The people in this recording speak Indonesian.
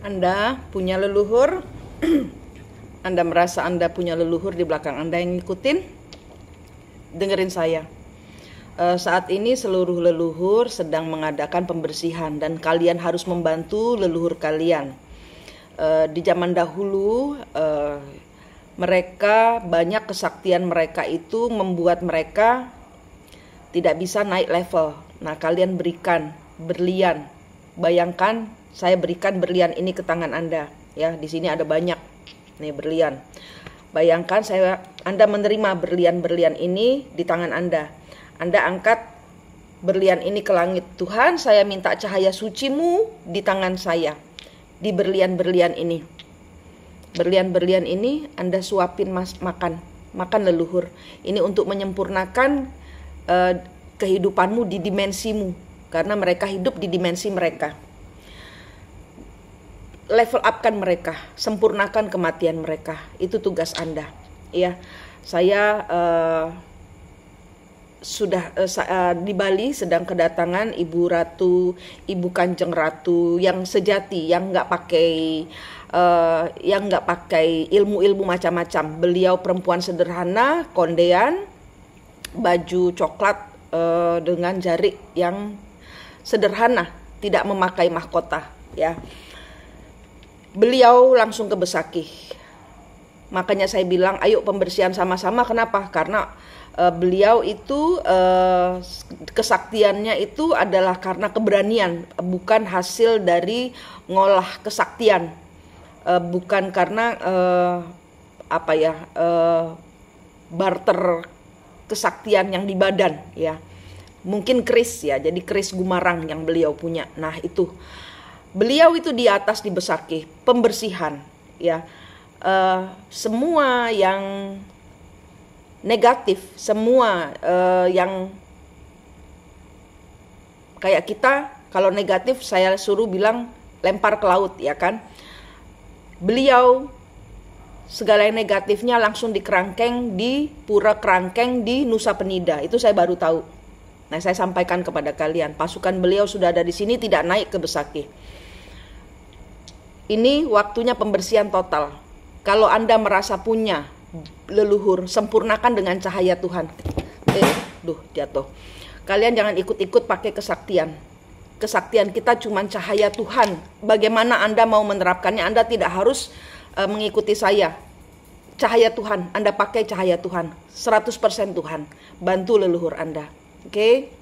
Anda punya leluhur, Anda merasa Anda punya leluhur di belakang Anda yang ngikutin, dengerin saya. E, saat ini seluruh leluhur sedang mengadakan pembersihan dan kalian harus membantu leluhur kalian. E, di zaman dahulu e, mereka banyak kesaktian mereka itu membuat mereka tidak bisa naik level. Nah, kalian berikan berlian. Bayangkan saya berikan berlian ini ke tangan Anda. Ya, di sini ada banyak nih berlian. Bayangkan saya Anda menerima berlian-berlian ini di tangan Anda. Anda angkat berlian ini ke langit. Tuhan, saya minta cahaya sucimu di tangan saya. Di berlian-berlian ini. Berlian-berlian ini Anda suapin mas makan, makan leluhur. Ini untuk menyempurnakan uh, kehidupanmu di dimensimu karena mereka hidup di dimensi mereka level upkan mereka, sempurnakan kematian mereka. Itu tugas Anda, ya. Saya uh, sudah uh, di Bali sedang kedatangan Ibu Ratu, Ibu Kanjeng Ratu yang sejati, yang nggak pakai uh, yang nggak pakai ilmu-ilmu macam-macam. Beliau perempuan sederhana, kondean, baju coklat uh, dengan jari yang sederhana, tidak memakai mahkota, ya. Beliau langsung ke Besakih. Makanya saya bilang, ayo pembersihan sama-sama. Kenapa? Karena uh, beliau itu uh, kesaktiannya itu adalah karena keberanian, bukan hasil dari ngolah kesaktian, uh, bukan karena uh, apa ya uh, barter kesaktian yang di badan, ya mungkin keris ya jadi keris Gumarang yang beliau punya nah itu beliau itu di atas di besarki pembersihan ya uh, semua yang negatif semua uh, yang kayak kita kalau negatif saya suruh bilang lempar ke laut ya kan beliau segala yang negatifnya langsung dikerangkeng Kerangkeng di Pura Kerangkeng di Nusa Penida itu saya baru tahu Nah, saya sampaikan kepada kalian, pasukan beliau sudah ada di sini tidak naik ke Besakih Ini waktunya pembersihan total. Kalau Anda merasa punya leluhur, sempurnakan dengan cahaya Tuhan. Eh, duh, jatuh. Kalian jangan ikut-ikut pakai kesaktian. Kesaktian kita cuma cahaya Tuhan. Bagaimana Anda mau menerapkannya? Anda tidak harus uh, mengikuti saya cahaya Tuhan, Anda pakai cahaya Tuhan, 100% Tuhan, bantu leluhur Anda. ¿ok?